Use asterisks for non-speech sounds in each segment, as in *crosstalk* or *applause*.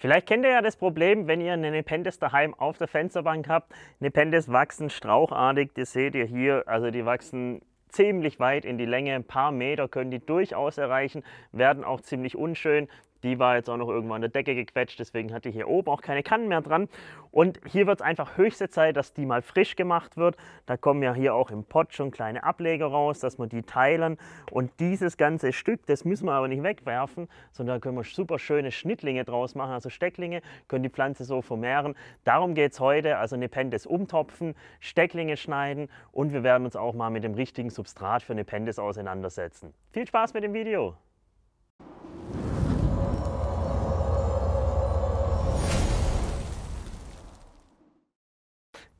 Vielleicht kennt ihr ja das Problem, wenn ihr eine Nepenthes daheim auf der Fensterbank habt. Nepenthes wachsen strauchartig, das seht ihr hier. Also die wachsen ziemlich weit in die Länge, ein paar Meter können die durchaus erreichen, werden auch ziemlich unschön. Die war jetzt auch noch irgendwann in der Decke gequetscht, deswegen hat die hier oben auch keine Kannen mehr dran. Und hier wird es einfach höchste Zeit, dass die mal frisch gemacht wird. Da kommen ja hier auch im Pott schon kleine Ableger raus, dass wir die teilen. Und dieses ganze Stück, das müssen wir aber nicht wegwerfen, sondern da können wir super schöne Schnittlinge draus machen, also Stecklinge, können die Pflanze so vermehren. Darum geht es heute, also Nepenthes umtopfen, Stecklinge schneiden und wir werden uns auch mal mit dem richtigen Substrat für Nepenthes auseinandersetzen. Viel Spaß mit dem Video!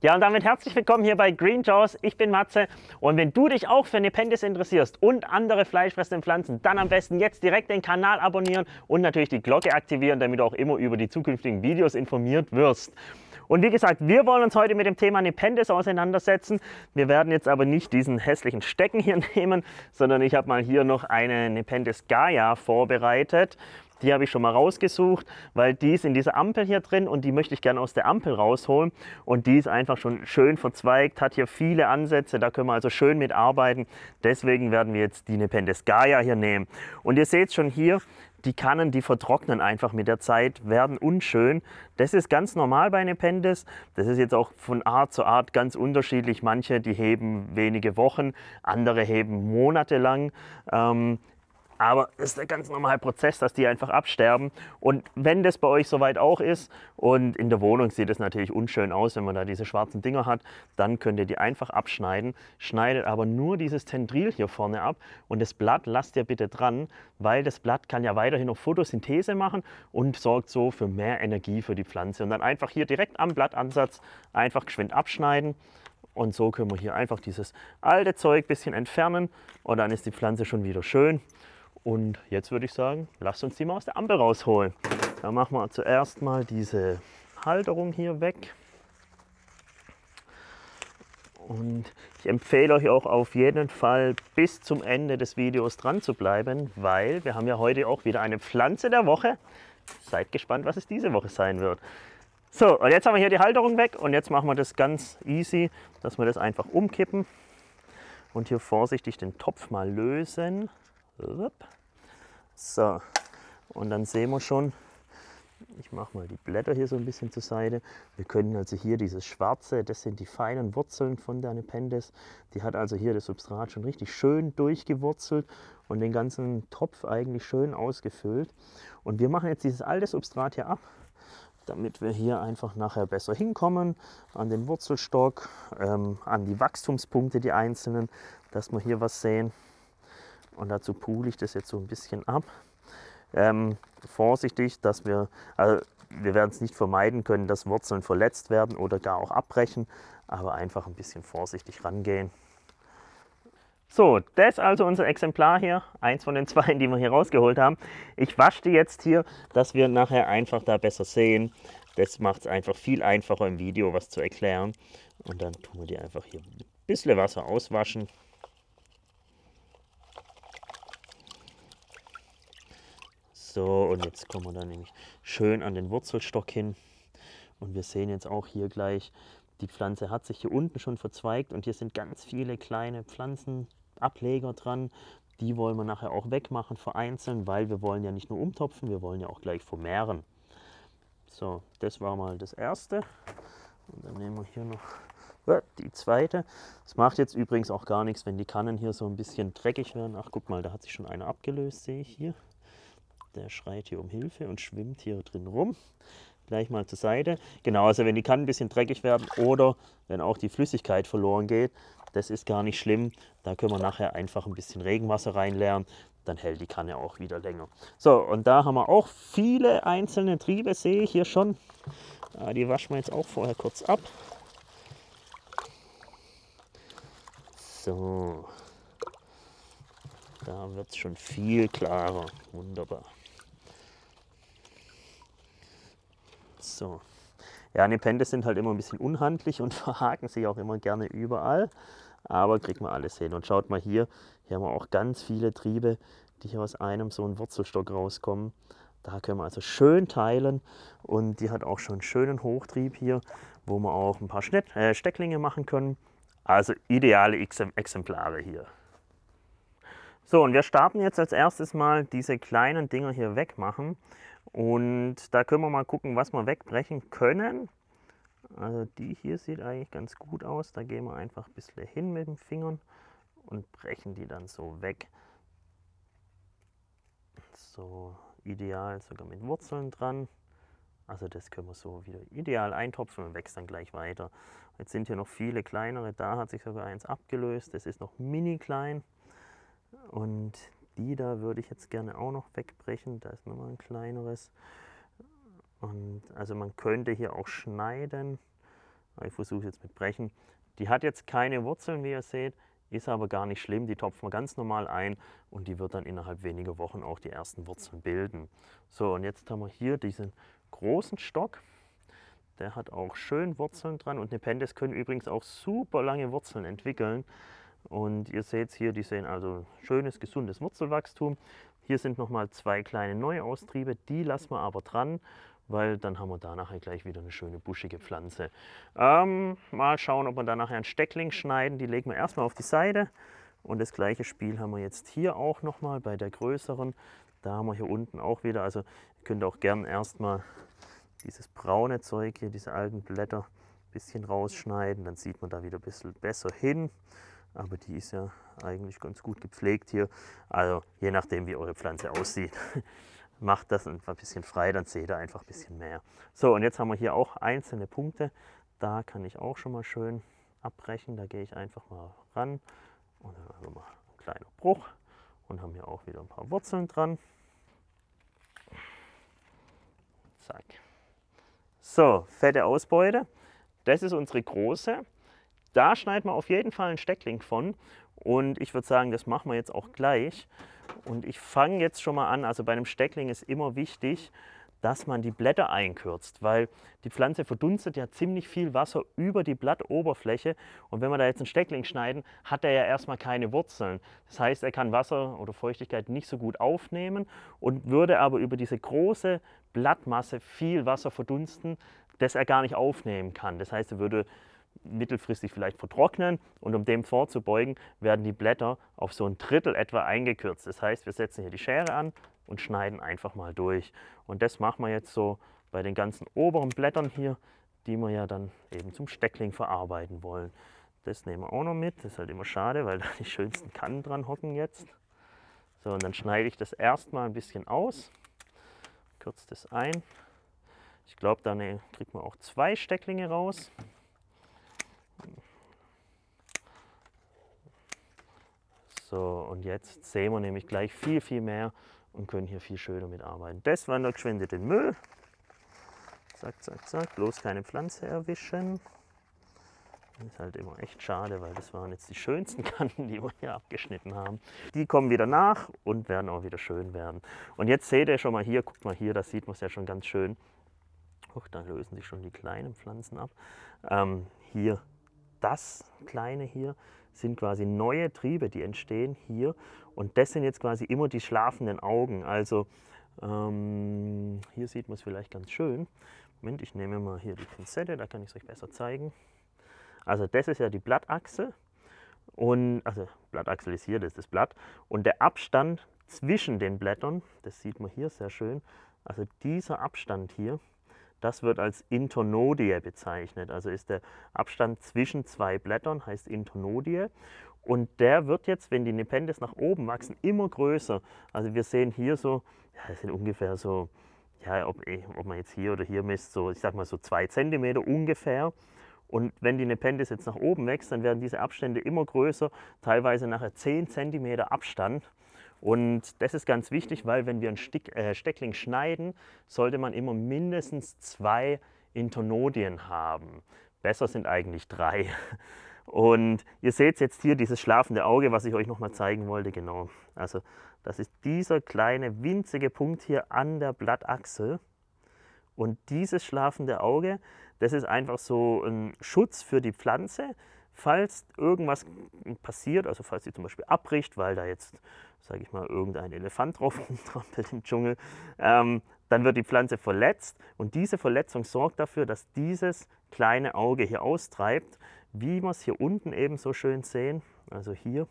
Ja, und damit herzlich willkommen hier bei Green Jaws. Ich bin Matze und wenn du dich auch für Nepenthes interessierst und andere fleischfressende Pflanzen, dann am besten jetzt direkt den Kanal abonnieren und natürlich die Glocke aktivieren, damit du auch immer über die zukünftigen Videos informiert wirst. Und wie gesagt, wir wollen uns heute mit dem Thema Nepenthes auseinandersetzen. Wir werden jetzt aber nicht diesen hässlichen Stecken hier *laughs* nehmen, sondern ich habe mal hier noch eine Nepenthes Gaia vorbereitet. Die habe ich schon mal rausgesucht, weil die ist in dieser Ampel hier drin und die möchte ich gerne aus der Ampel rausholen. Und die ist einfach schon schön verzweigt, hat hier viele Ansätze, da können wir also schön mit arbeiten. Deswegen werden wir jetzt die Nepenthes Gaia hier nehmen. Und ihr seht schon hier, die Kannen, die vertrocknen einfach mit der Zeit, werden unschön. Das ist ganz normal bei Nepenthes. Das ist jetzt auch von Art zu Art ganz unterschiedlich. Manche, die heben wenige Wochen, andere heben monatelang. Ähm, aber das ist der ganz normale Prozess, dass die einfach absterben. Und wenn das bei euch soweit auch ist und in der Wohnung sieht es natürlich unschön aus, wenn man da diese schwarzen Dinger hat, dann könnt ihr die einfach abschneiden. Schneidet aber nur dieses Tendril hier vorne ab und das Blatt lasst ihr bitte dran, weil das Blatt kann ja weiterhin noch Photosynthese machen und sorgt so für mehr Energie für die Pflanze. Und dann einfach hier direkt am Blattansatz einfach geschwind abschneiden. Und so können wir hier einfach dieses alte Zeug ein bisschen entfernen und dann ist die Pflanze schon wieder schön. Und jetzt würde ich sagen, lasst uns die mal aus der Ampel rausholen. Da machen wir zuerst mal diese Halterung hier weg. Und ich empfehle euch auch auf jeden Fall bis zum Ende des Videos dran zu bleiben, weil wir haben ja heute auch wieder eine Pflanze der Woche. Seid gespannt, was es diese Woche sein wird. So, und jetzt haben wir hier die Halterung weg und jetzt machen wir das ganz easy, dass wir das einfach umkippen und hier vorsichtig den Topf mal lösen. So, und dann sehen wir schon, ich mache mal die Blätter hier so ein bisschen zur Seite. Wir können also hier dieses Schwarze, das sind die feinen Wurzeln von der Nepenthes. Die hat also hier das Substrat schon richtig schön durchgewurzelt und den ganzen Topf eigentlich schön ausgefüllt. Und wir machen jetzt dieses alte Substrat hier ab, damit wir hier einfach nachher besser hinkommen an den Wurzelstock, ähm, an die Wachstumspunkte, die einzelnen, dass wir hier was sehen. Und dazu poole ich das jetzt so ein bisschen ab. Ähm, vorsichtig, dass wir, also wir werden es nicht vermeiden können, dass Wurzeln verletzt werden oder gar auch abbrechen, aber einfach ein bisschen vorsichtig rangehen. So, das ist also unser Exemplar hier, eins von den *laughs* zwei, die wir hier rausgeholt haben. Ich wasche die jetzt hier, dass wir nachher einfach da besser sehen. Das macht es einfach viel einfacher im Video, was zu erklären. Und dann tun wir die einfach hier ein bisschen Wasser auswaschen. So, und jetzt kommen wir dann nämlich schön an den Wurzelstock hin. Und wir sehen jetzt auch hier gleich, die Pflanze hat sich hier unten schon verzweigt und hier sind ganz viele kleine Pflanzenableger dran. Die wollen wir nachher auch wegmachen, vereinzeln, weil wir wollen ja nicht nur umtopfen, wir wollen ja auch gleich vermehren. So, das war mal das erste. Und dann nehmen wir hier noch die zweite. Das macht jetzt übrigens auch gar nichts, wenn die Kannen hier so ein bisschen dreckig werden. Ach, guck mal, da hat sich schon eine abgelöst, sehe ich hier. Der schreit hier um Hilfe und schwimmt hier drin rum. Gleich mal zur Seite. Genau, also wenn die Kannen ein bisschen dreckig werden oder wenn auch die Flüssigkeit verloren geht, das ist gar nicht schlimm. Da können wir nachher einfach ein bisschen Regenwasser reinleeren, dann hält die Kanne auch wieder länger. So, und da haben wir auch viele einzelne Triebe, sehe ich hier schon. Ah, die waschen wir jetzt auch vorher kurz ab. So, da wird es schon viel klarer. Wunderbar. So. Ja, Nepente sind halt immer ein bisschen unhandlich und *laughs* verhaken sich auch immer gerne überall. Aber kriegt man alles hin. Und schaut mal hier, hier haben wir auch ganz viele Triebe, die hier aus einem so einen Wurzelstock rauskommen. Da können wir also schön teilen und die hat auch schon einen schönen Hochtrieb hier, wo wir auch ein paar Schnitt, äh, Stecklinge machen können. Also ideale Exemplare hier. So, und wir starten jetzt als erstes mal diese kleinen Dinger hier wegmachen. Und da können wir mal gucken, was wir wegbrechen können. Also die hier sieht eigentlich ganz gut aus. Da gehen wir einfach ein bisschen hin mit den Fingern und brechen die dann so weg. So ideal sogar mit Wurzeln dran. Also das können wir so wieder ideal eintopfen und wächst dann gleich weiter. Jetzt sind hier noch viele kleinere. Da hat sich sogar eins abgelöst. Das ist noch mini klein. Und die da würde ich jetzt gerne auch noch wegbrechen. Da ist nochmal ein kleineres. Und also man könnte hier auch schneiden. ich versuche jetzt mit Brechen. Die hat jetzt keine Wurzeln, wie ihr seht, ist aber gar nicht schlimm. Die topfen wir ganz normal ein und die wird dann innerhalb weniger Wochen auch die ersten Wurzeln bilden. So, und jetzt haben wir hier diesen großen Stock. Der hat auch schön Wurzeln dran und Nepenthes können übrigens auch super lange Wurzeln entwickeln. Und ihr seht hier, die sehen also schönes, gesundes Wurzelwachstum. Hier sind nochmal zwei kleine Neuaustriebe, die lassen wir aber dran, weil dann haben wir da nachher gleich wieder eine schöne buschige Pflanze. Ähm, mal schauen, ob wir da nachher einen Steckling schneiden. Die legen wir erstmal auf die Seite. Und das gleiche Spiel haben wir jetzt hier auch nochmal bei der größeren. Da haben wir hier unten auch wieder, also ihr könnt auch gern erstmal dieses braune Zeug hier, diese alten Blätter, ein bisschen rausschneiden. Dann sieht man da wieder ein bisschen besser hin aber die ist ja eigentlich ganz gut gepflegt hier. Also je nachdem, wie eure Pflanze aussieht, *laughs* macht das ein bisschen frei, dann seht ihr einfach ein bisschen mehr. So, und jetzt haben wir hier auch einzelne Punkte. Da kann ich auch schon mal schön abbrechen. Da gehe ich einfach mal ran und dann haben wir mal einen kleinen Bruch und haben hier auch wieder ein paar Wurzeln dran. Zack. So, fette Ausbeute. Das ist unsere große. Da schneiden wir auf jeden Fall einen Steckling von und ich würde sagen, das machen wir jetzt auch gleich. Und ich fange jetzt schon mal an, also bei einem Steckling ist immer wichtig, dass man die Blätter einkürzt, weil die Pflanze verdunstet ja ziemlich viel Wasser über die Blattoberfläche und wenn wir da jetzt einen Steckling schneiden, hat er ja erstmal keine Wurzeln. Das heißt, er kann Wasser oder Feuchtigkeit nicht so gut aufnehmen und würde aber über diese große Blattmasse viel Wasser verdunsten, das er gar nicht aufnehmen kann. Das heißt, er würde mittelfristig vielleicht vertrocknen und um dem vorzubeugen, werden die Blätter auf so ein Drittel etwa eingekürzt. Das heißt, wir setzen hier die Schere an und schneiden einfach mal durch. Und das machen wir jetzt so bei den ganzen oberen Blättern hier, die wir ja dann eben zum Steckling verarbeiten wollen. Das nehmen wir auch noch mit, das ist halt immer schade, weil *laughs* da die schönsten Kannen dran hocken jetzt. So, und dann schneide ich das erstmal ein bisschen aus, kürze das ein. Ich glaube, dann äh, kriegt man auch zwei Stecklinge raus. So, und jetzt sehen wir nämlich gleich viel, viel mehr und können hier viel schöner mitarbeiten. Das war noch geschwinde den Müll. Zack, zack, zack. Bloß keine Pflanze erwischen. Das ist halt immer echt schade, weil das waren jetzt die schönsten *laughs* Kanten, die wir hier abgeschnitten haben. Die kommen wieder nach und werden auch wieder schön werden. Und jetzt seht ihr schon mal hier, guckt mal hier, das sieht man es ja schon ganz schön. Huch, da lösen sich schon die kleinen Pflanzen ab. Ähm, hier das kleine hier, sind quasi neue Triebe, die entstehen hier. Und das sind jetzt quasi immer die schlafenden Augen. Also ähm, hier sieht man es vielleicht ganz schön. Moment, ich nehme mal hier die Pinzette, da kann ich es euch besser zeigen. Also das ist ja die Blattachse. Und, also Blattachsel ist hier, das ist das Blatt. Und der Abstand zwischen den Blättern, das sieht man hier sehr schön, also dieser Abstand hier, das wird als Internodie bezeichnet, also ist der Abstand zwischen zwei Blättern, heißt Internodie. Und der wird jetzt, wenn die Nepenthes nach oben wachsen, immer größer. Also wir sehen hier so, ja, das sind ungefähr so, ja, ob, eh, ob man jetzt hier oder hier misst, so, ich sag mal so zwei Zentimeter ungefähr. Und wenn die Nepenthes jetzt nach oben wächst, dann werden diese Abstände immer größer, teilweise nachher 10 cm Abstand. Und das ist ganz wichtig, weil wenn wir einen Stick, äh, Steckling schneiden, sollte man immer mindestens zwei Internodien haben. Besser sind eigentlich drei. Und ihr seht jetzt hier dieses schlafende Auge, was ich euch nochmal zeigen wollte, genau. Also das ist dieser kleine winzige Punkt hier an der Blattachsel. Und dieses schlafende Auge, das ist einfach so ein Schutz für die Pflanze, falls irgendwas passiert, also falls sie zum Beispiel abbricht, weil da jetzt sage ich mal, irgendein Elefant drauf *laughs* rumtrampelt im Dschungel, ähm, dann wird die Pflanze verletzt und diese Verletzung sorgt dafür, dass dieses kleine Auge hier austreibt, wie wir es hier unten eben so schön sehen, also hier,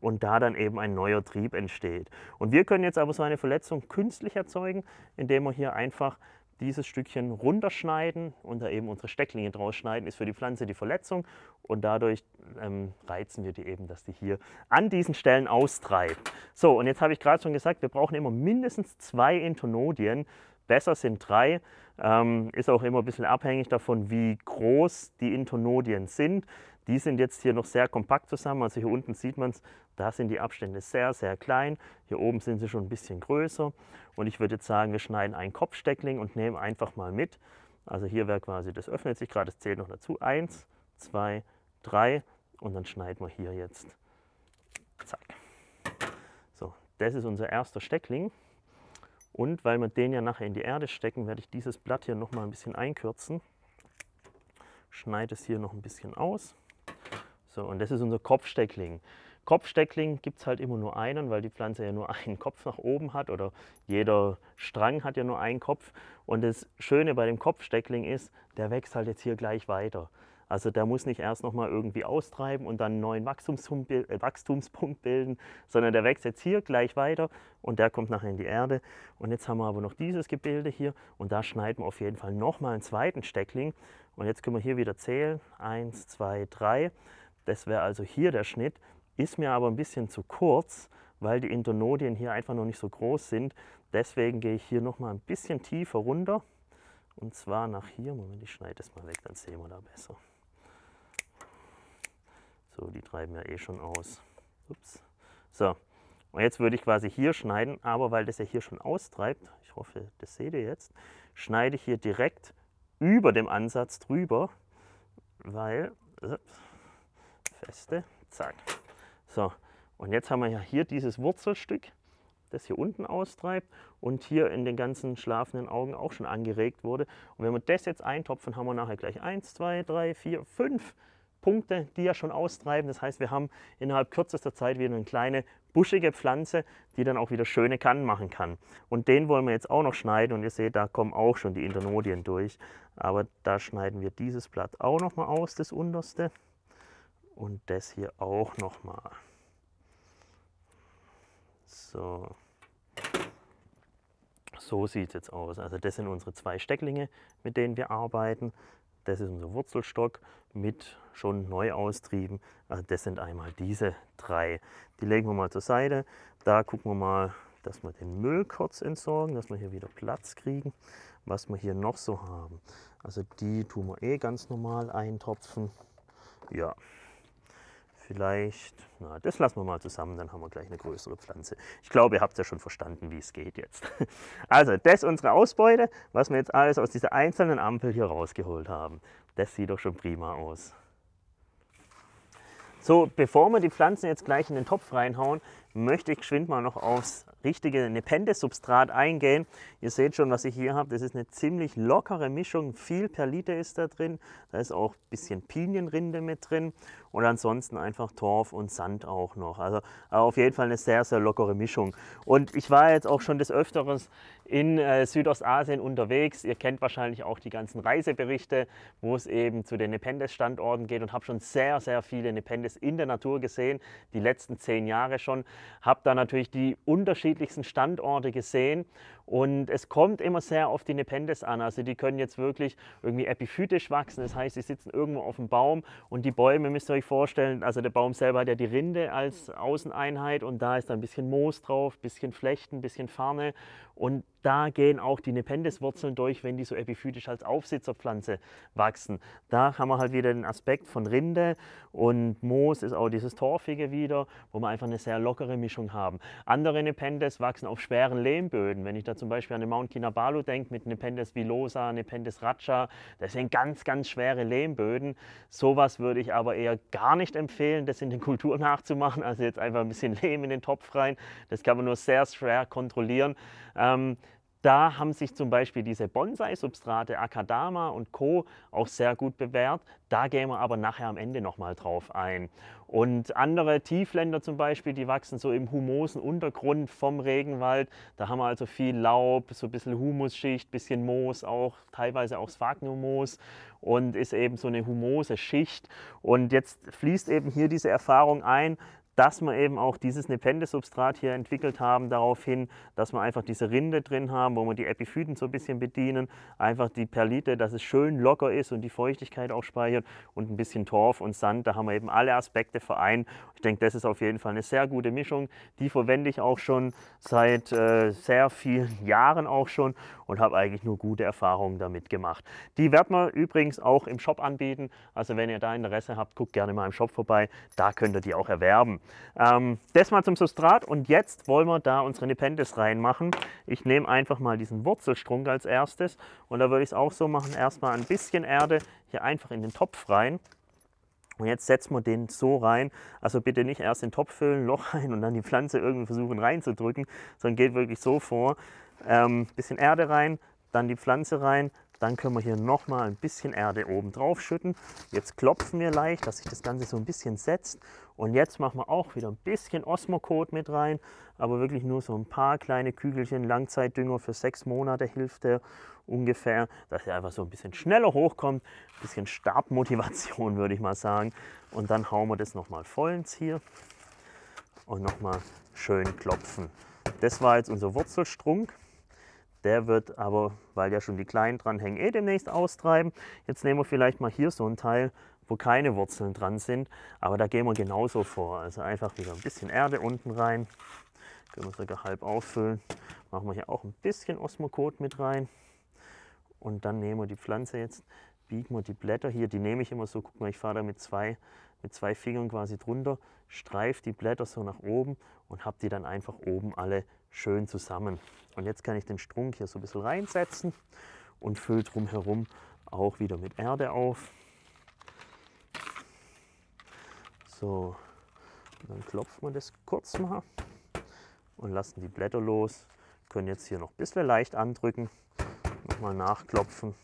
und da dann eben ein neuer Trieb entsteht. Und wir können jetzt aber so eine Verletzung künstlich erzeugen, indem wir hier einfach dieses Stückchen runterschneiden und da eben unsere Stecklinge draus schneiden, ist für die Pflanze die Verletzung und dadurch ähm, reizen wir die eben, dass die hier an diesen Stellen austreibt. So, und jetzt habe ich gerade schon gesagt, wir brauchen immer mindestens zwei Intonodien, besser sind drei, ähm, ist auch immer ein bisschen abhängig davon, wie groß die Intonodien sind. Die sind jetzt hier noch sehr kompakt zusammen, also hier unten sieht man es, da sind die Abstände sehr, sehr klein. Hier oben sind sie schon ein bisschen größer. Und ich würde jetzt sagen, wir schneiden einen Kopfsteckling und nehmen einfach mal mit. Also hier wäre quasi, das öffnet sich gerade, das zählt noch dazu. Eins, zwei, drei und dann schneiden wir hier jetzt. Zack. So, das ist unser erster Steckling. Und weil wir den ja nachher in die Erde stecken, werde ich dieses Blatt hier nochmal ein bisschen einkürzen. Schneide es hier noch ein bisschen aus. So, und das ist unser Kopfsteckling. Kopfsteckling gibt es halt immer nur einen, weil die Pflanze ja nur *laughs* einen Kopf nach oben hat oder jeder Strang hat ja nur einen Kopf. Und das Schöne bei dem Kopfsteckling ist, der wächst halt jetzt hier gleich weiter. Also der muss nicht erst nochmal irgendwie austreiben und dann einen neuen äh, Wachstumspunkt bilden, sondern der wächst jetzt hier gleich weiter und der kommt nachher in die Erde. Und jetzt haben wir aber noch dieses Gebilde hier und da schneiden wir auf jeden Fall nochmal einen zweiten Steckling. Und jetzt können wir hier wieder zählen. Eins, zwei, drei. Das wäre also hier der Schnitt. Ist mir aber ein bisschen zu kurz, weil die Internodien hier einfach noch nicht so groß sind. Deswegen gehe ich hier noch mal ein bisschen tiefer runter. Und zwar nach hier. Moment, ich schneide das mal weg, dann sehen wir da besser. So, die treiben ja eh schon aus. Ups. So, und jetzt würde ich quasi hier schneiden, aber weil das ja hier schon austreibt, ich hoffe, das seht ihr jetzt, schneide ich hier direkt über dem Ansatz drüber, weil, ups, äh, feste, zack, so, und jetzt haben wir ja hier dieses Wurzelstück, das hier unten austreibt und hier in den ganzen schlafenden Augen auch schon angeregt wurde. Und wenn wir das jetzt eintopfen, haben wir nachher gleich 1, 2, 3, 4, 5 Punkte, die ja schon austreiben. Das heißt, wir haben innerhalb kürzester Zeit wieder eine kleine buschige Pflanze, die dann auch wieder schöne Kannen machen kann. Und den wollen wir jetzt auch noch schneiden und ihr seht, da kommen auch schon die Internodien durch. Aber da schneiden wir dieses Blatt auch nochmal aus, das unterste. Und das hier auch nochmal. So, so sieht es jetzt aus. Also das sind unsere zwei Stecklinge, mit denen wir arbeiten. Das ist unser Wurzelstock mit schon neu austrieben. Also das sind einmal diese drei. Die legen wir mal zur Seite. Da gucken wir mal, dass wir den Müll kurz entsorgen, dass wir hier wieder Platz kriegen, was wir hier noch so haben. Also die tun wir eh ganz normal eintopfen. Ja, vielleicht, na, das lassen wir mal zusammen, dann haben wir gleich eine größere Pflanze. Ich glaube, ihr habt ja schon verstanden, wie es geht jetzt. *laughs* Also, das ist unsere Ausbeute, was wir jetzt alles aus dieser einzelnen Ampel hier rausgeholt haben. Das sieht doch schon prima aus. So, bevor wir die Pflanzen jetzt gleich in den Topf reinhauen, möchte ich geschwind mal noch aufs richtige Nepenthe-Substrat eingehen. Ihr seht schon, was ich hier habe. Das ist eine ziemlich lockere Mischung. Viel Perlite ist da drin. Da ist auch ein bisschen Pinienrinde mit drin. Und ansonsten einfach Torf und Sand auch noch. Also äh, auf jeden Fall eine sehr, sehr lockere Mischung. Und ich war jetzt auch schon des Öfteren in äh, Südostasien unterwegs. Ihr kennt wahrscheinlich auch die ganzen Reiseberichte, wo es eben zu den Nepenthes-Standorten geht und habe schon sehr, sehr viele Nepenthes in der Natur gesehen, die letzten zehn Jahre schon habe da natürlich die unterschiedlichsten Standorte gesehen und es kommt immer sehr auf die Nepenthes an. Also die können jetzt wirklich irgendwie epiphytisch wachsen. Das heißt, sie sitzen irgendwo auf dem Baum und die Bäume, müsst ihr euch vorstellen, also der Baum selber hat ja die Rinde als Außeneinheit und da ist dann ein bisschen Moos drauf, ein bisschen Flechten, ein bisschen Farne. Und da gehen auch die Nepenthes-Wurzeln durch, wenn die so epiphytisch als Aufsitzerpflanze wachsen. Da haben wir halt wieder den Aspekt von Rinde und Moos ist auch dieses Torfige wieder, wo wir einfach eine sehr lockere Mischung haben. Andere Nepenthes wachsen auf schweren Lehmböden. Wenn ich das zum Beispiel an den Mount Kinabalu denkt, mit Nepenthes Vilosa, Nepenthes Ratcha, das sind ganz, ganz schwere Lehmböden. Sowas würde ich aber eher gar nicht empfehlen, das in den *laughs* Kulturen nachzumachen. Also jetzt einfach ein bisschen Lehm in den Topf rein. Das kann man nur sehr schwer kontrollieren. Ähm, da haben sich zum Beispiel diese Bonsai-Substrate Akadama und Co. auch sehr gut bewährt. Da gehen wir aber nachher am Ende nochmal drauf ein. Und andere Tiefländer zum Beispiel, die wachsen so im humosen Untergrund vom Regenwald. Da haben wir also viel Laub, so ein bisschen Humusschicht, bisschen Moos auch, teilweise auch Sphagnummoos und ist eben so eine humose Schicht. Und jetzt fließt eben hier diese Erfahrung ein, dass wir eben auch dieses Nepenthe-Substrat hier entwickelt haben, daraufhin, dass wir einfach diese Rinde drin haben, wo wir die Epiphyten so ein bisschen bedienen, einfach die Perlite, dass es schön locker ist und die Feuchtigkeit auch speichert und ein bisschen Torf und Sand, da haben wir eben alle Aspekte vereint. Ich denke, das ist auf jeden Fall eine sehr gute Mischung. Die verwende ich auch schon seit äh, sehr vielen *laughs* Jahren auch schon und habe eigentlich nur gute Erfahrungen damit gemacht. Die werden wir übrigens auch im Shop anbieten, also wenn ihr da Interesse habt, guckt gerne mal im Shop vorbei, da könnt ihr die auch erwerben. Ähm, das mal zum Substrat und jetzt wollen wir da unsere Nepenthes reinmachen. Ich nehme einfach mal diesen Wurzelstrunk als erstes und da würde ich es auch so machen, erstmal ein bisschen Erde hier einfach in den Topf rein. Und jetzt setzen wir den so rein. Also bitte nicht erst den Topf füllen, Loch rein und dann die Pflanze irgendwie versuchen reinzudrücken, sondern geht wirklich so vor. Ähm, bisschen Erde rein, dann die Pflanze rein, dann können wir hier nochmal ein bisschen Erde oben drauf schütten. Jetzt klopfen wir leicht, dass sich das Ganze so ein bisschen setzt. Und jetzt machen wir auch wieder ein bisschen Osmocode mit rein, aber wirklich nur so ein paar kleine Kügelchen. Langzeitdünger für sechs Monate hilft der ungefähr, dass er einfach so ein bisschen schneller hochkommt. Ein bisschen Stabmotivation, *laughs* würde ich mal sagen. Und dann hauen wir das nochmal vollends hier und nochmal schön klopfen. Das war jetzt unser Wurzelstrunk. Der wird aber, weil ja schon die Kleinen dran hängen, eh demnächst austreiben. Jetzt nehmen wir vielleicht mal hier so ein Teil, wo keine Wurzeln dran sind. Aber da gehen wir genauso vor. Also einfach wieder ein bisschen Erde unten rein. Können wir sogar halb auffüllen. Machen wir hier auch ein bisschen Osmokot mit rein. Und dann nehmen wir die Pflanze jetzt, biegen wir die Blätter hier. Die nehme ich immer so, guck mal, ich fahre da mit zwei, mit zwei Fingern quasi drunter, streife die Blätter so nach oben und habe die dann einfach oben alle schön zusammen. Und jetzt kann ich den Strunk hier so ein bisschen reinsetzen und fülle drumherum auch wieder mit Erde auf. So, und dann klopfen wir das kurz mal und lassen die Blätter los. Können jetzt hier noch ein bisschen leicht andrücken, nochmal nachklopfen.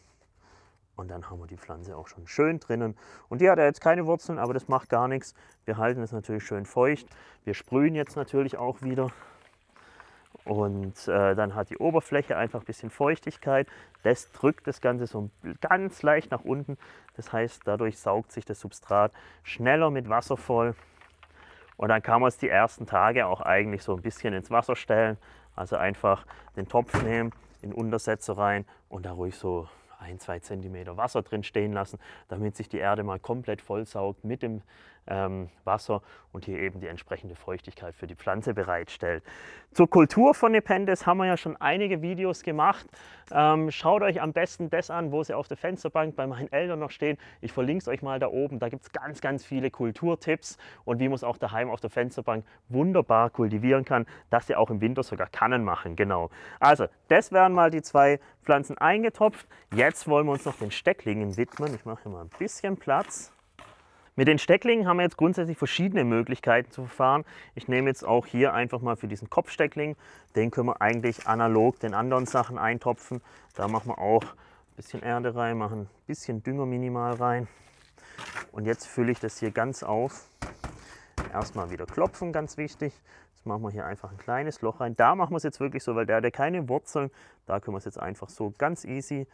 Und dann haben wir die Pflanze auch schon schön drinnen. Und die hat ja jetzt keine Wurzeln, aber das macht gar nichts. Wir halten es natürlich schön feucht. Wir sprühen jetzt natürlich auch wieder. Und äh, dann hat die Oberfläche einfach ein bisschen Feuchtigkeit. Das drückt das Ganze so ganz leicht nach unten. Das heißt, dadurch saugt sich das Substrat schneller mit Wasser voll. Und dann kann man es die ersten Tage auch eigentlich so ein bisschen ins Wasser stellen. Also einfach den Topf nehmen, in Untersätze rein und da ruhig so ein, zwei Zentimeter Wasser drin stehen lassen, damit sich die Erde mal komplett vollsaugt mit dem ähm, Wasser und hier eben die entsprechende Feuchtigkeit für die Pflanze bereitstellt. Zur Kultur von Nepenthes haben wir ja schon einige Videos gemacht. Ähm, schaut euch am besten das an, wo sie auf der Fensterbank bei meinen Eltern noch stehen. Ich verlinke es euch mal da oben. Da gibt es ganz, ganz viele Kulturtipps und wie man es auch daheim auf der Fensterbank wunderbar kultivieren kann, dass sie auch im Winter sogar Kannen machen. Genau. Also, das wären mal die zwei Pflanzen eingetopft. Jetzt wollen wir uns noch den Stecklingen widmen. Ich mache hier mal ein bisschen Platz. Mit den Stecklingen haben wir jetzt grundsätzlich verschiedene Möglichkeiten zu verfahren. Ich nehme jetzt auch hier einfach mal für diesen Kopfsteckling, den können wir eigentlich analog den anderen Sachen eintopfen. Da machen wir auch ein bisschen Erde rein, machen ein bisschen Dünger minimal rein. Und jetzt fülle ich das hier ganz auf. Erstmal wieder klopfen, ganz wichtig. Jetzt machen wir hier einfach ein kleines Loch rein. Da machen wir es jetzt wirklich so, weil der hat ja keine Wurzeln. Da können wir es jetzt einfach so ganz easy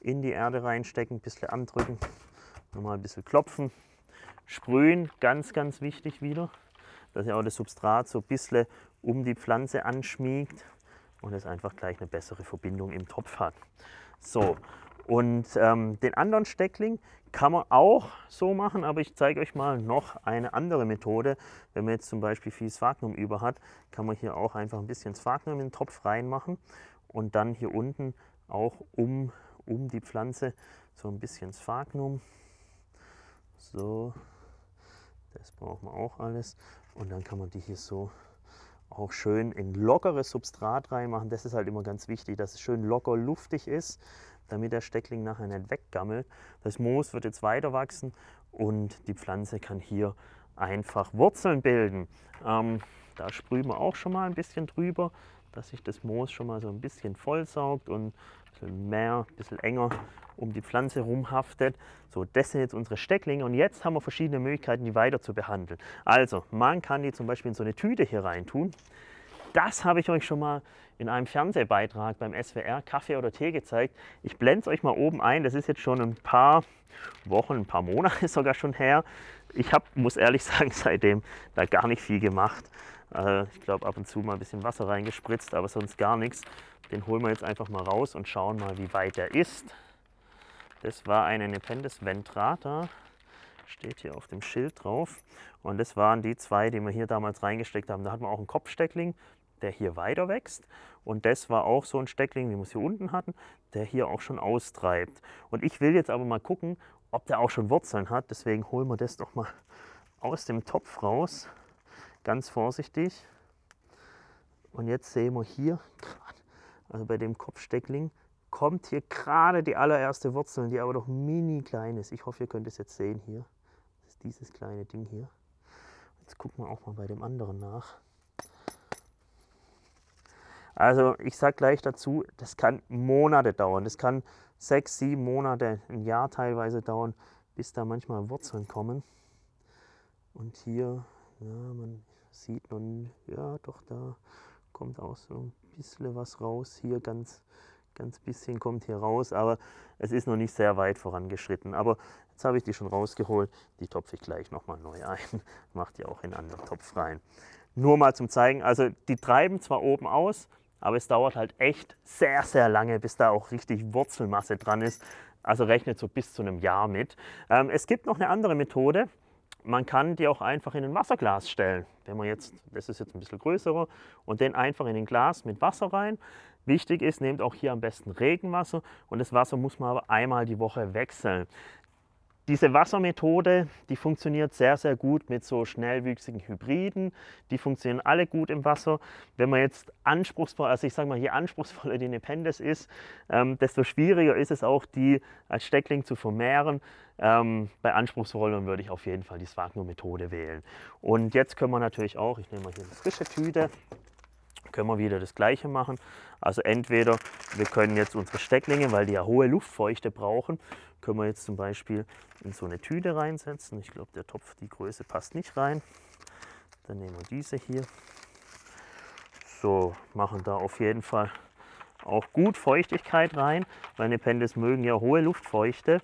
in die Erde reinstecken, ein bisschen andrücken, nochmal ein bisschen klopfen. Sprühen, ganz, ganz wichtig wieder, dass ihr auch das Substrat so ein bisschen um die Pflanze anschmiegt und es einfach gleich eine bessere Verbindung im Topf hat. So, und ähm, den anderen Steckling kann man auch so machen, aber ich zeige euch mal noch eine andere Methode. Wenn man jetzt zum Beispiel viel Sphagnum über hat, kann man hier auch einfach ein bisschen Sphagnum in den Topf reinmachen und dann hier unten auch um, um die Pflanze so ein bisschen Sphagnum. So, das braucht man auch alles. Und dann kann man die hier so auch schön in lockeres Substrat reinmachen. Das ist halt immer ganz wichtig, dass es schön locker luftig ist, damit der Steckling nachher nicht weggammelt. Das Moos wird jetzt weiter wachsen und die Pflanze kann hier einfach Wurzeln bilden. Ähm, da sprühen wir auch schon mal ein bisschen drüber dass sich das Moos schon mal so ein bisschen vollsaugt und ein bisschen mehr, ein bisschen enger um die Pflanze rumhaftet. So, das sind jetzt unsere Stecklinge und jetzt haben wir verschiedene Möglichkeiten, die weiter zu behandeln. Also, man kann die zum Beispiel in so eine Tüte hier reintun. Das habe ich euch schon mal in einem Fernsehbeitrag beim SWR Kaffee oder Tee gezeigt. Ich blende es euch mal oben ein. Das ist jetzt schon ein paar Wochen, ein paar Monate *laughs* sogar schon her. Ich habe, muss ehrlich *laughs* sagen, seitdem da gar nicht viel gemacht. Äh, ich glaube, ab und zu mal ein bisschen Wasser reingespritzt, aber sonst gar nichts. Den holen wir jetzt einfach mal raus und schauen mal, wie weit der ist. Das war ein Nepenthes ventrata, steht hier auf dem Schild drauf. Und das waren die zwei, die wir hier damals reingesteckt haben. Da hatten wir auch einen Kopfsteckling, der hier weiter wächst. Und das war auch so ein Steckling, den wir hier unten hatten, der hier auch schon austreibt. Und ich will jetzt aber mal gucken, ob der auch schon Wurzeln hat. Deswegen holen wir das doch mal aus dem Topf raus ganz vorsichtig. Und jetzt sehen wir hier, *laughs* also bei dem Kopfsteckling, kommt hier gerade die allererste Wurzel, die aber doch mini klein ist. Ich hoffe, ihr könnt es jetzt sehen hier. Das ist dieses kleine Ding hier. Jetzt gucken wir auch mal bei dem anderen nach. Also ich sage gleich dazu, das kann Monate dauern. Das kann sechs, sieben Monate, ein Jahr teilweise dauern, bis da manchmal Wurzeln kommen. Und hier, ja, man sieht man, ja doch, da kommt auch so ein bisschen was raus. Hier ganz, ganz bisschen kommt hier raus, aber es ist noch nicht sehr weit vorangeschritten. Aber jetzt habe ich die schon rausgeholt. Die topfe ich gleich nochmal neu ein. *laughs* Macht ihr auch in einen anderen Topf rein. Nur mal zum Zeigen, also die treiben zwar oben aus, aber es dauert halt echt sehr, sehr lange, bis da auch richtig Wurzelmasse dran ist. Also rechnet so bis zu einem Jahr mit. Ähm, es gibt noch eine andere Methode, man kann die auch einfach in ein Wasserglas stellen. Wenn man jetzt, das ist jetzt ein bisschen größerer, und den einfach in ein Glas mit Wasser rein. Wichtig ist, nehmt auch hier am besten Regenwasser und das Wasser muss man aber einmal die Woche wechseln. Diese Wassermethode, die funktioniert sehr, sehr gut mit so schnellwüchsigen Hybriden. Die funktionieren alle gut im Wasser. Wenn man jetzt anspruchsvoll, also ich sage mal, je anspruchsvoller die Nepenthes ist, ähm, desto schwieriger ist es auch, die als Steckling zu vermehren. Ähm, bei anspruchsvolleren würde ich auf jeden Fall die Swagno-Methode wählen. Und jetzt können wir natürlich auch, ich nehme mal hier eine frische Tüte, können wir wieder das gleiche machen. Also entweder wir können jetzt unsere Stecklinge, weil die ja hohe Luftfeuchte brauchen, können wir jetzt zum Beispiel in so eine Tüte reinsetzen. Ich glaube, der Topf, die Größe passt nicht rein. Dann nehmen wir diese hier. So, machen da auf jeden Fall auch gut Feuchtigkeit rein, weil Nepenthes mögen ja hohe Luftfeuchte.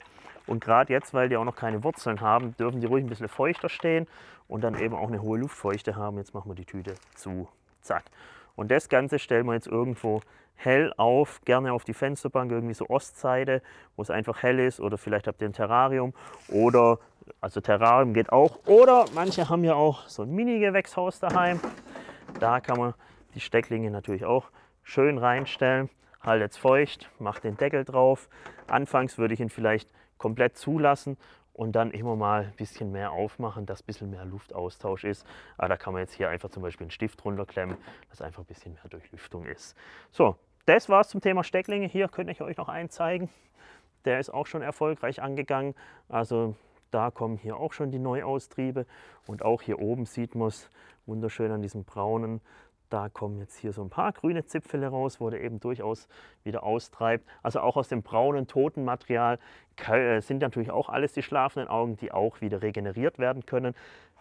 Und gerade jetzt, weil die auch noch keine Wurzeln haben, dürfen die ruhig ein bisschen feuchter stehen und dann eben auch eine hohe Luftfeuchte haben. Jetzt machen wir die Tüte zu. Zack. Und das Ganze stellen wir jetzt irgendwo hell auf, gerne auf die Fensterbank, irgendwie so Ostseite, wo es einfach hell ist. Oder vielleicht habt ihr ein Terrarium oder, also Terrarium geht auch. Oder manche haben ja auch so ein Mini-Gewächshaus daheim. Da kann man die Stecklinge natürlich auch schön reinstellen. Halt jetzt feucht, macht den Deckel drauf. Anfangs würde ich ihn vielleicht komplett zulassen und dann immer mal ein bisschen mehr aufmachen, dass ein bisschen mehr Luftaustausch ist. Aber ah, da kann man jetzt hier einfach zum Beispiel einen Stift runterklemmen, dass einfach ein bisschen mehr Durchlüftung ist. So, das war es zum Thema Stecklinge. Hier könnte ich euch noch einen zeigen. Der ist auch schon erfolgreich angegangen. Also da kommen hier auch schon die Neuaustriebe und auch hier oben sieht man es wunderschön an diesem braunen da kommen jetzt hier so ein paar grüne Zipfel heraus, wo der eben durchaus wieder austreibt. Also auch aus dem braunen, toten Material äh, sind natürlich auch alles die schlafenden Augen, die auch wieder regeneriert werden können.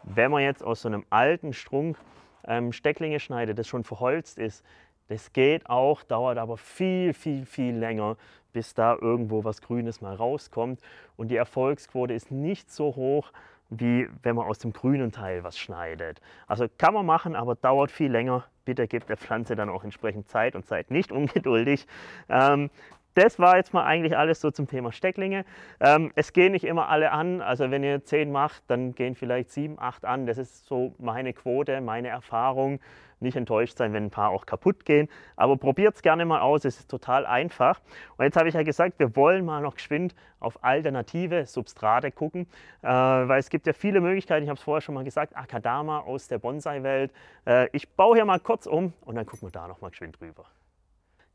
Wenn man jetzt aus so einem alten Strunk ähm, Stecklinge schneidet, das schon verholzt ist, das geht auch, dauert aber viel, viel, viel länger, bis da irgendwo was Grünes mal rauskommt. Und die Erfolgsquote ist nicht so hoch, wie wenn man aus dem grünen Teil was schneidet. Also kann man machen, aber dauert viel länger. Bitte gebt der Pflanze dann auch entsprechend Zeit und seid nicht *laughs* ungeduldig. Ähm, das war jetzt mal eigentlich alles so zum Thema Stecklinge. Ähm, es gehen nicht immer alle an. Also wenn ihr zehn macht, dann gehen vielleicht sieben, acht an. Das ist so meine Quote, meine Erfahrung nicht enttäuscht sein, wenn ein paar auch kaputt gehen. Aber probiert es gerne mal aus, es ist total einfach. Und jetzt habe ich ja gesagt, wir wollen mal noch geschwind auf alternative Substrate gucken, äh, weil es gibt ja viele Möglichkeiten. Ich habe es vorher schon mal gesagt, Akadama aus der Bonsai-Welt. Äh, ich baue hier mal kurz um und dann gucken wir da noch mal geschwind drüber.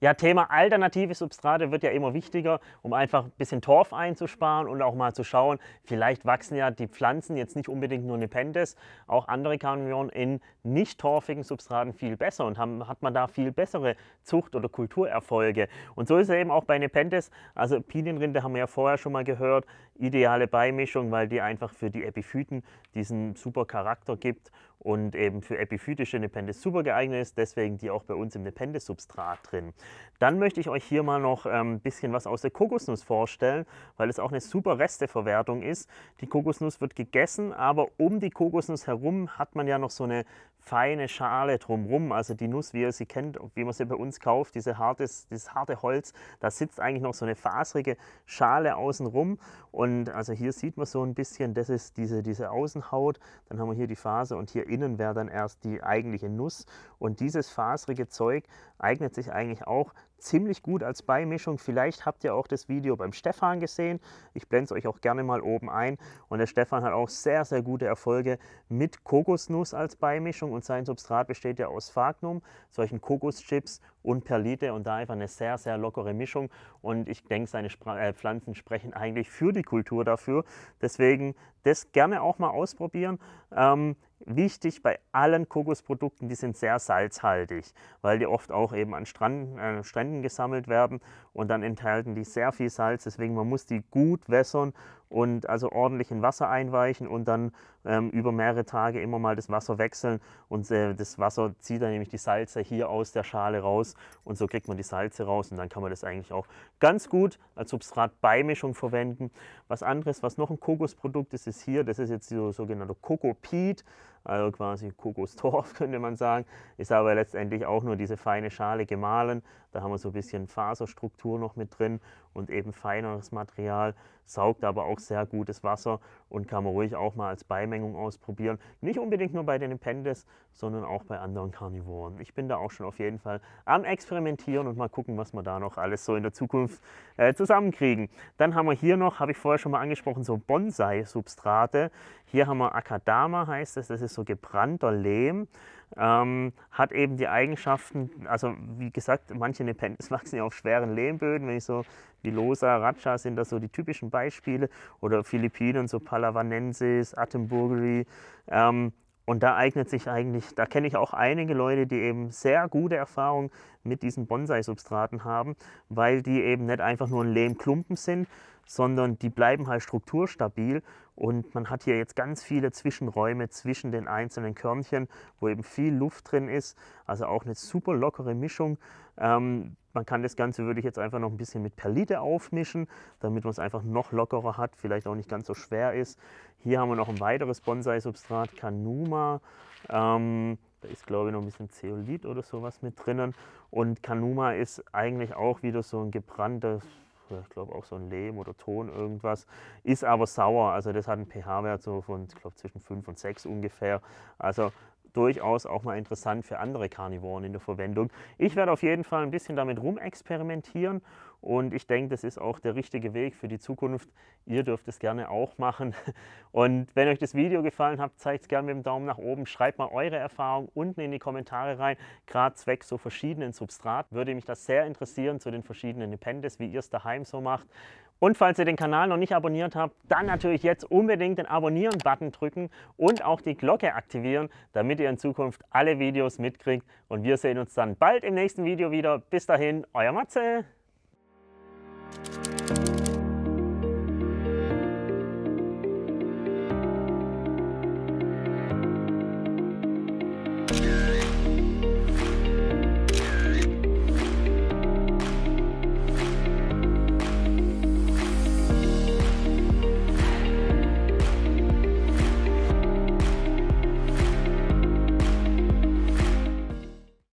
Ja, Thema alternative Substrate wird ja immer wichtiger, um einfach ein bisschen Torf einzusparen und auch mal zu schauen, vielleicht wachsen ja die Pflanzen jetzt nicht unbedingt nur Nepenthes, auch andere Kanonen in nicht torfigen Substraten viel besser und haben, hat man da viel bessere Zucht- oder Kulturerfolge. Und so ist es eben auch bei Nepenthes, also Pinienrinde haben wir ja vorher schon mal gehört, ideale Beimischung, weil die einfach für die Epiphyten diesen super Charakter gibt und eben für epiphytische Nepenthes super geeignet ist, deswegen die auch bei uns im Nepenthes-Substrat drin. Dann möchte ich euch hier mal noch ein ähm, bisschen was aus der Kokosnuss vorstellen, weil es auch eine super Resteverwertung ist. Die Kokosnuss wird gegessen, aber um die Kokosnuss herum hat man ja noch so eine feine Schale drumrum, also die Nuss, wie ihr sie kennt, wie man sie bei uns kauft, diese hartes, dieses harte Holz, da sitzt eigentlich noch so eine faserige Schale außenrum und also hier sieht man so ein bisschen, das ist diese, diese Außenhaut, dann haben wir hier die Faser und hier innen wäre dann erst die eigentliche Nuss und dieses faserige Zeug eignet sich eigentlich auch ziemlich gut als Beimischung. Vielleicht habt ihr auch das Video beim Stefan gesehen. Ich blende es euch auch gerne mal oben ein. Und der Stefan hat auch sehr, sehr gute Erfolge mit Kokosnuss als Beimischung. Und sein Substrat besteht ja aus Fagnum, solchen Kokoschips und Perlite. Und da einfach eine sehr, sehr lockere Mischung. Und ich denke, seine Spra äh, Pflanzen sprechen eigentlich für die Kultur dafür. Deswegen das gerne auch mal ausprobieren. Ähm, Wichtig bei allen Kokosprodukten, die sind sehr salzhaltig, weil die oft auch eben an Strand, äh, Stränden gesammelt werden und dann enthalten die sehr viel Salz. Deswegen man muss die gut wässern und also ordentlich in Wasser einweichen und dann ähm, über mehrere Tage immer mal das Wasser wechseln und äh, das Wasser zieht dann nämlich die Salze hier aus der Schale raus und so kriegt man die Salze raus und dann kann man das eigentlich auch ganz gut als Substratbeimischung verwenden. Was anderes, was noch ein Kokosprodukt ist, ist hier, das ist jetzt die sogenannte Kokopit, also quasi Kokostorf *laughs* könnte man sagen, ist aber letztendlich auch nur diese feine Schale gemahlen, da haben wir so ein bisschen Faserstruktur noch mit drin und eben feineres Material, saugt aber auch sehr gutes Wasser und kann man ruhig auch mal als Beimengung ausprobieren. Nicht unbedingt nur bei den Impendes, sondern auch bei anderen Karnivoren. Ich bin da auch schon auf jeden Fall am Experimentieren und mal gucken, was wir da noch alles so in der Zukunft äh, zusammenkriegen. Dann haben wir hier noch, habe ich vorher schon mal angesprochen, so Bonsai-Substrate. Hier haben wir Akadama heißt es, das ist so gebrannter Lehm. Ähm, hat eben die Eigenschaften, also wie gesagt, manche Nepenthes *laughs* wachsen ja auf schweren Lehmböden, wenn ich so wie Losa, Ratcha sind das so die typischen Beispiele oder Philippinen, so Palawanensis, Attenburgeri. Ähm, und da eignet sich eigentlich, da kenne ich auch einige Leute, die eben sehr gute Erfahrungen mit diesen Bonsai-Substraten haben, weil die eben nicht einfach nur ein Lehmklumpen sind, sondern die bleiben halt strukturstabil und man hat hier jetzt ganz viele Zwischenräume zwischen den einzelnen Körnchen, wo eben viel Luft drin ist, also auch eine super lockere Mischung. Ähm, man kann das Ganze, würde ich jetzt einfach noch ein bisschen mit Perlite aufmischen, damit man es einfach noch lockerer hat, vielleicht auch nicht ganz so schwer ist. Hier haben wir noch ein weiteres Bonsai-Substrat, Kanuma. Ähm, da ist glaube ich noch ein bisschen Zeolit oder sowas mit drinnen. Und Kanuma ist eigentlich auch wieder so ein gebranntes ich glaube auch so ein Lehm oder Ton irgendwas, ist aber sauer. Also das hat einen pH-Wert so von, ich glaube, zwischen 5 und 6 ungefähr. Also durchaus auch mal interessant für andere Karnivoren in der Verwendung. Ich werde auf jeden Fall ein bisschen damit rumexperimentieren und ich denke, das ist auch der richtige Weg für die Zukunft. Ihr dürft es gerne auch machen. *laughs* Und wenn euch das Video gefallen hat, zeigt es gerne mit dem Daumen nach oben. Schreibt mal eure Erfahrung unten in die Kommentare rein. Gerade zwecks so verschiedenen Substrat würde mich das sehr interessieren zu den verschiedenen Dependes, wie ihr es daheim so macht. Und falls ihr den Kanal noch nicht abonniert habt, dann natürlich jetzt unbedingt den Abonnieren-Button drücken und auch die Glocke aktivieren, damit ihr in Zukunft alle Videos mitkriegt. Und wir sehen uns dann bald im nächsten Video wieder. Bis dahin, euer Matze. Thank you.